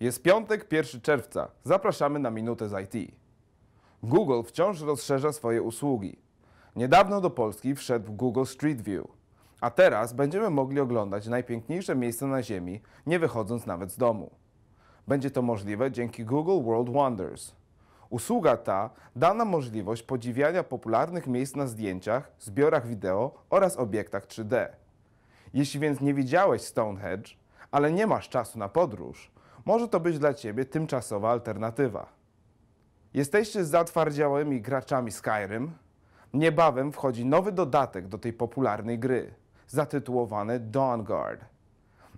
Jest piątek, 1 czerwca. Zapraszamy na minutę z IT. Google wciąż rozszerza swoje usługi. Niedawno do Polski wszedł Google Street View. A teraz będziemy mogli oglądać najpiękniejsze miejsca na Ziemi, nie wychodząc nawet z domu. Będzie to możliwe dzięki Google World Wonders. Usługa ta da nam możliwość podziwiania popularnych miejsc na zdjęciach, zbiorach wideo oraz obiektach 3D. Jeśli więc nie widziałeś Stonehenge, ale nie masz czasu na podróż, może to być dla Ciebie tymczasowa alternatywa. Jesteście zatwardziałymi graczami Skyrim? Niebawem wchodzi nowy dodatek do tej popularnej gry, zatytułowany Dawn Guard.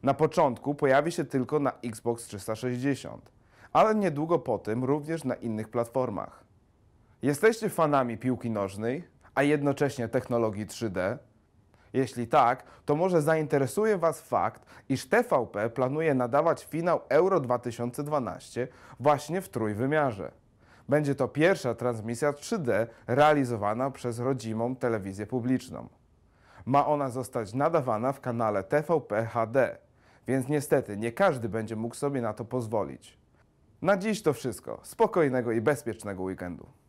Na początku pojawi się tylko na Xbox 360, ale niedługo po tym również na innych platformach. Jesteście fanami piłki nożnej, a jednocześnie technologii 3D? Jeśli tak, to może zainteresuje Was fakt, iż TVP planuje nadawać finał Euro 2012 właśnie w trójwymiarze. Będzie to pierwsza transmisja 3D realizowana przez rodzimą telewizję publiczną. Ma ona zostać nadawana w kanale TVP HD, więc niestety nie każdy będzie mógł sobie na to pozwolić. Na dziś to wszystko. Spokojnego i bezpiecznego weekendu.